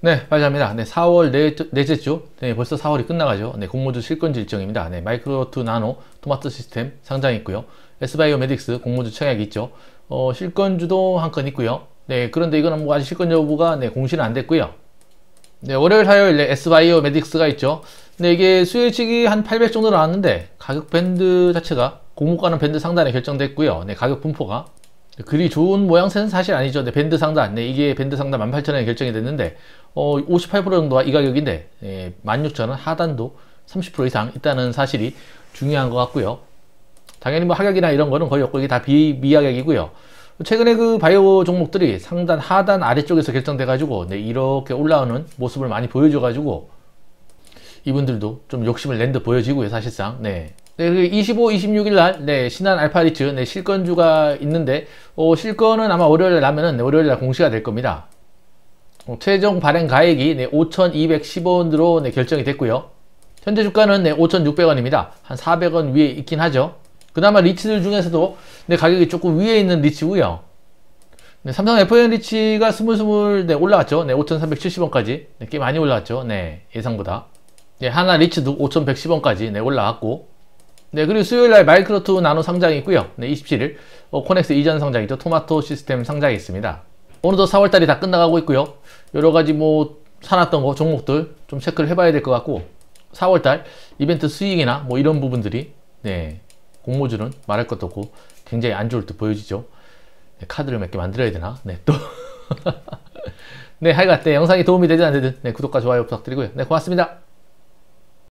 네, 발표합니다. 네, 4월 네, 넷째 주, 네, 벌써 4월이 끝나가죠. 네, 공모주 실권지 일정입니다. 네, 마이크로 투 나노 토마토 시스템 상장 있고요. s 바이오 메딕스 공모주 청약이 있죠. 어, 실권주도한 건 있고요. 네, 그런데 이거는 뭐 아직 실권 여부가 네, 공시는 안 됐고요. 네, 월요일, 화요일 네, 에 s 바이오 메딕스가 있죠. 근 네, 이게 수요일치기 한 800 정도 나왔는데 가격 밴드 자체가 공모가는 밴드 상단에 결정됐고요. 네, 가격 분포가 네, 그리 좋은 모양새는 사실 아니죠. 네, 밴드 상단, 네, 이게 밴드 상단 18,000원에 결정이 됐는데 어, 58% 정도가 이 가격인데 16,000원 예, 하단도 30% 이상 있다는 사실이 중요한 것 같고요. 당연히 뭐 하격이나 이런 거는 거의 없고 이게 다 비, 미하격이고요. 최근에 그 바이오 종목들이 상단, 하단, 아래쪽에서 결정돼 가지고 네, 이렇게 올라오는 모습을 많이 보여줘 가지고 이분들도 좀 욕심을 낸 듯 보여지고요, 사실상. 네. 네, 25, 그 26일 날, 네, 신한 알파리츠, 네, 실권주가 있는데, 어, 실권은 아마 월요일 날 나면은, 네, 월요일 날 공시가 될 겁니다. 어, 최종 발행 가액이 네, 5 2 1 0원으로 네, 결정이 됐고요. 현재 주가는 네, 5,600원입니다. 한 400원 위에 있긴 하죠. 그나마 리치들 중에서도 네, 가격이 조금 위에 있는 리치고요. 네, 삼성 f o 리치가 스물스물 네, 올라갔죠. 네, 5,370원까지 네, 꽤 많이 올라왔죠 네, 예상보다. 네, 하나 리치도 5,110원까지 네, 올라왔고 네, 그리고 수요일날 마이크로투 나노 상장이 있고요. 네, 27일 어, 코넥스 이전 상장이죠. 토마토 시스템 상장이 있습니다. 오늘도 4월달이 다 끝나가고 있고요. 여러가지 뭐 사놨던 거 종목들 좀 체크를 해봐야 될 것 같고 4월달 이벤트 수익이나 뭐 이런 부분들이 네 공모주는 말할 것도 없고 굉장히 안 좋을 듯 보여지죠. 네, 카드를 몇 개 만들어야 되나? 네 또. 네 하여간 네 영상이 도움이 되든 안 되든 네, 구독과 좋아요 부탁드리고요. 네 고맙습니다.